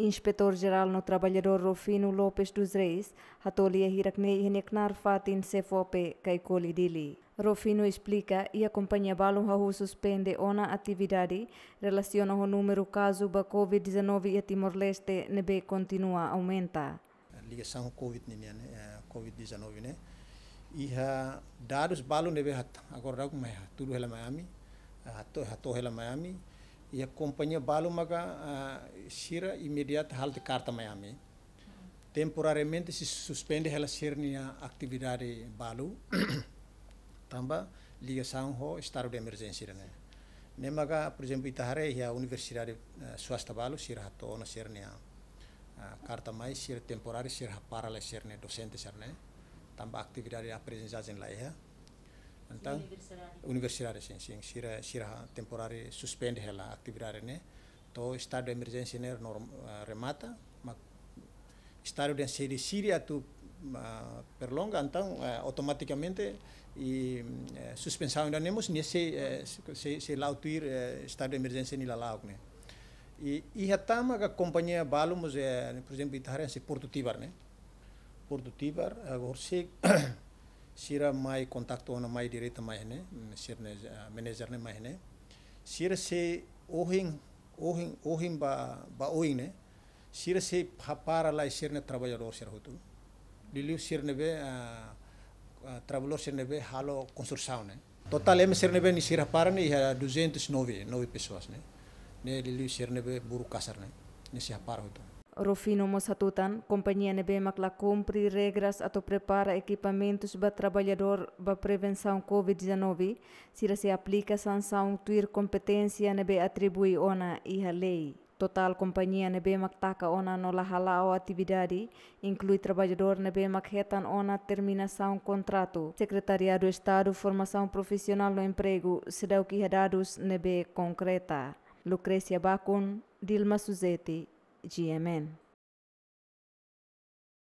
Inspetor-Geral no Trabalhador Rufino Lopes dos Reis, Hatolia Hiraknei Heneknar Fatin Sefope Kaikoli Dili. Rofino explica e acompanha balon hau suspende ona atividade relaciona o número caso da Covid-19 e Timor-Leste nebe continua a aumenta. A ligação com Covid, né? né é, Covid-19, né? E ha, dados balon nebe hat, agora com é, tudo ela Miami, hato, hato ela Miami, ये company बालू मगा शीर इमीडियत हाल कार्त मयामी टेम्पोरारे में suspend hello शेर एक्टिविटी बालू तब लीग सांग हो स्टार ऑफ इमरजेंसी रने ने मगा फॉर एग्जाम्पल इतारे या यूनिवर्सिटी स्वास्थ्य बालू शेर हतो न शेर कार्त मई शेर टेम्पोरारी शेर पारा शेर ने डोसेंट सर ने तब एक्टिविटी आप प्रेजेंट जाए हाँ tentang universidade sim. sen sira sira suspende ela, atividade né to então, estado de emergência né norm ah, remata estado de sede Síria tu uh, perlonga então uh, automaticamente e uh, suspensão ainda nemos nesse uh, eh, se se lautir uh, eh, estado de emergência nila lauk né e e hatama tá, a companhia balumos é por exemplo itaren se Porto Tibar né Porto Tibar agora se सिरा my contact होना my direct माय है ने सिर ने मैनेजर ने माय है ने सिर से ओहिंग ओहिंग ओहिंग बा बा ओहिंग ने सिर से फापार लाई सिर ने ट्रबलर और सिर होतु लिलु सिर ने बे ट्रबलर सिर ने बे हालो कंस्ट्रक्शन ने टोटल एम सिर ने बे निशिर फापार ने यह डुजेंट्स नोवी नोवी पिसवास ने ने लिलु सिर ने बे बुरु कासर ने निशिर फापार होतु Rufino Mossatutan, companhia Nebemak la cumpre regras ato prepara equipamentos para trabalhador para prevenção COVID-19, se se aplica sanção tuir competência nebe atribui ona a lei. Total companhia Nebemak taka ona no la halao atividade, inclui trabalhador Nebemak retan ona terminação contrato. Secretariado do Estado Formação Profissional no Emprego, se o que dados nebe concreta. Lucrecia Bacun, Dilma Suzetti. GMN.